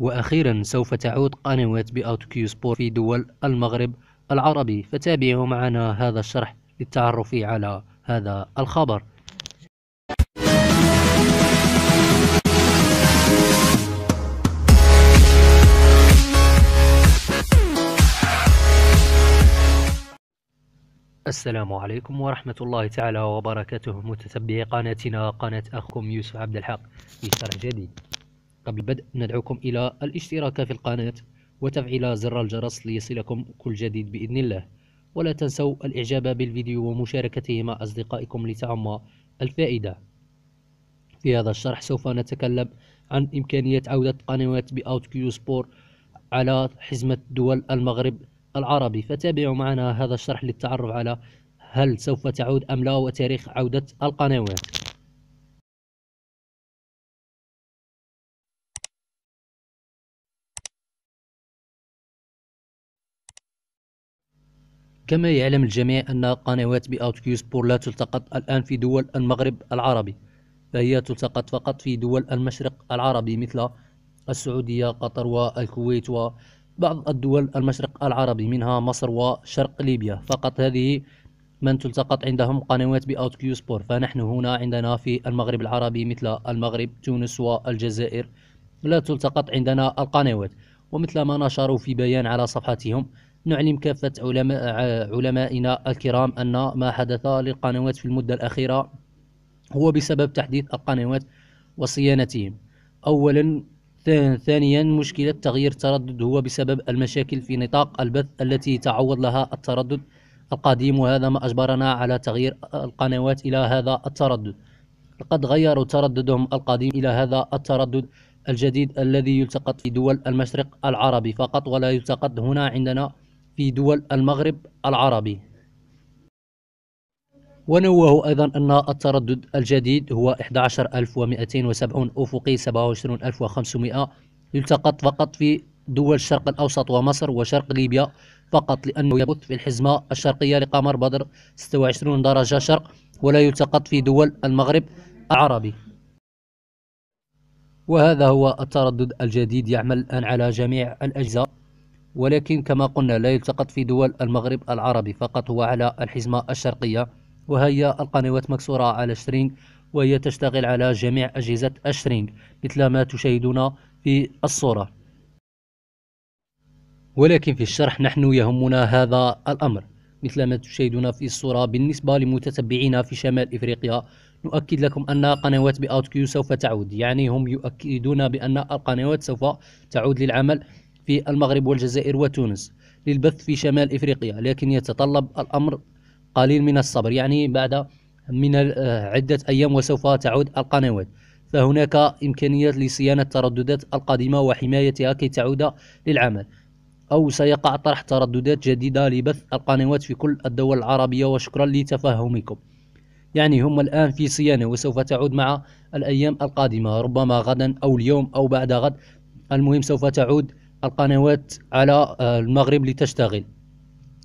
وأخيرا سوف تعود قنوات بأوت كيو سبور في دول المغرب العربي فتابعوا معنا هذا الشرح للتعرف على هذا الخبر السلام عليكم ورحمة الله تعالى وبركاته متتبعي قناتنا قناة أخكم يوسف عبد الحق في شرح جديد قبل البدء ندعوكم إلى الاشتراك في القناة وتفعيل زر الجرس ليصلكم كل جديد بإذن الله ولا تنسوا الإعجاب بالفيديو ومشاركته مع أصدقائكم لتعم الفائدة في هذا الشرح سوف نتكلم عن إمكانية عودة قنوات بأوت كيو سبور على حزمة دول المغرب العربي فتابعوا معنا هذا الشرح للتعرف على هل سوف تعود أم لا وتاريخ عودة القنوات كما يعلم الجميع أن قنوات كيو سبور لا تلتقط الآن في دول المغرب العربي فهي تلتقط فقط في دول المشرق العربي مثل السعودية قطر والكويت وبعض الدول المشرق العربي منها مصر وشرق ليبيا فقط هذه من تلتقط عندهم قنوات كيو سبور فنحن هنا عندنا في المغرب العربي مثل المغرب تونس والجزائر لا تلتقط عندنا القنوات ومثل ما نشروا في بيان على صفحتهم نعلم كافة علماء علمائنا الكرام أن ما حدث للقنوات في المدة الأخيرة هو بسبب تحديث القنوات وصيانتهم أولا ثانيا مشكلة تغيير التردد هو بسبب المشاكل في نطاق البث التي تعود لها التردد القديم وهذا ما أجبرنا على تغيير القنوات إلى هذا التردد لقد غيروا ترددهم القديم إلى هذا التردد الجديد الذي يلتقط في دول المشرق العربي فقط ولا يلتقط هنا عندنا في دول المغرب العربي ونوه أيضا أن التردد الجديد هو 11270 أفقي 27500 يلتقط فقط في دول الشرق الأوسط ومصر وشرق ليبيا فقط لأنه يبث في الحزمة الشرقية لقمر بدر 26 درجة شرق ولا يلتقط في دول المغرب العربي وهذا هو التردد الجديد يعمل الآن على جميع الأجزاء ولكن كما قلنا لا يلتقط في دول المغرب العربي فقط هو على الحزمة الشرقية وهي القنوات مكسورة على شرينج وهي تشتغل على جميع أجهزة الشرينج مثل ما تشاهدون في الصورة ولكن في الشرح نحن يهمنا هذا الأمر مثل ما تشاهدون في الصورة بالنسبة لمتتبعينا في شمال إفريقيا نؤكد لكم أن قنوات بأوت كيو سوف تعود يعني هم يؤكدون بأن القنوات سوف تعود للعمل في المغرب والجزائر وتونس للبث في شمال إفريقيا لكن يتطلب الأمر قليل من الصبر يعني بعد من آه، عدة أيام وسوف تعود القنوات فهناك إمكانيات لصيانة الترددات القادمة وحمايتها كي تعود للعمل أو سيقع طرح ترددات جديدة لبث القنوات في كل الدول العربية وشكرا لتفهمكم يعني هم الآن في صيانة وسوف تعود مع الأيام القادمة ربما غدا أو اليوم أو بعد غد المهم سوف تعود القنوات على آه، المغرب لتشتغل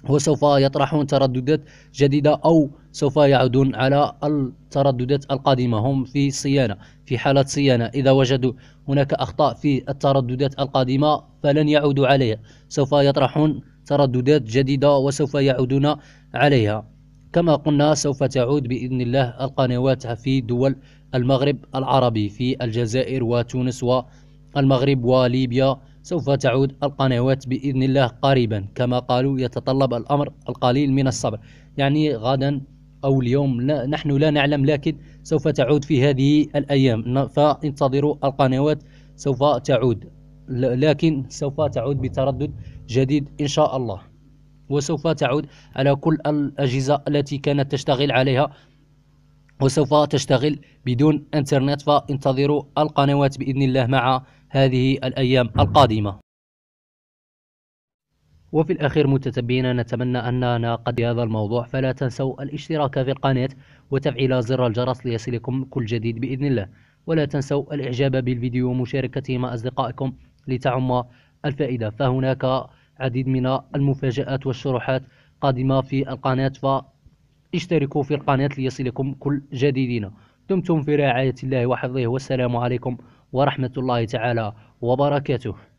وسوف يطرحون ترددات جديدة أو سوف يعودون على الترددات القادمة هم في صيانة في حالة صيانة إذا وجدوا هناك أخطاء في الترددات القادمة فلن يعودوا عليها سوف يطرحون ترددات جديدة وسوف يعودون عليها كما قلنا سوف تعود بإذن الله القنوات في دول المغرب العربي في الجزائر وتونس والمغرب وليبيا سوف تعود القنوات بإذن الله قريبا كما قالوا يتطلب الأمر القليل من الصبر يعني غدا أو اليوم لا نحن لا نعلم لكن سوف تعود في هذه الأيام فانتظروا القنوات سوف تعود لكن سوف تعود بتردد جديد إن شاء الله وسوف تعود على كل الأجهزة التي كانت تشتغل عليها وسوف تشتغل بدون انترنت فانتظروا القنوات بإذن الله مع هذه الأيام القادمة وفي الأخير متتبعينا نتمنى أننا قد هذا الموضوع فلا تنسوا الاشتراك في القناة وتفعيل زر الجرس ليصلكم كل جديد بإذن الله ولا تنسوا الإعجاب بالفيديو ومشاركته مع أصدقائكم لتعم الفائدة فهناك عديد من المفاجآت والشروحات قادمة في القناة اشتركوا في القناة ليصلكم كل جديدنا دمتم في رعاية الله وحفظه والسلام عليكم ورحمة الله تعالى وبركاته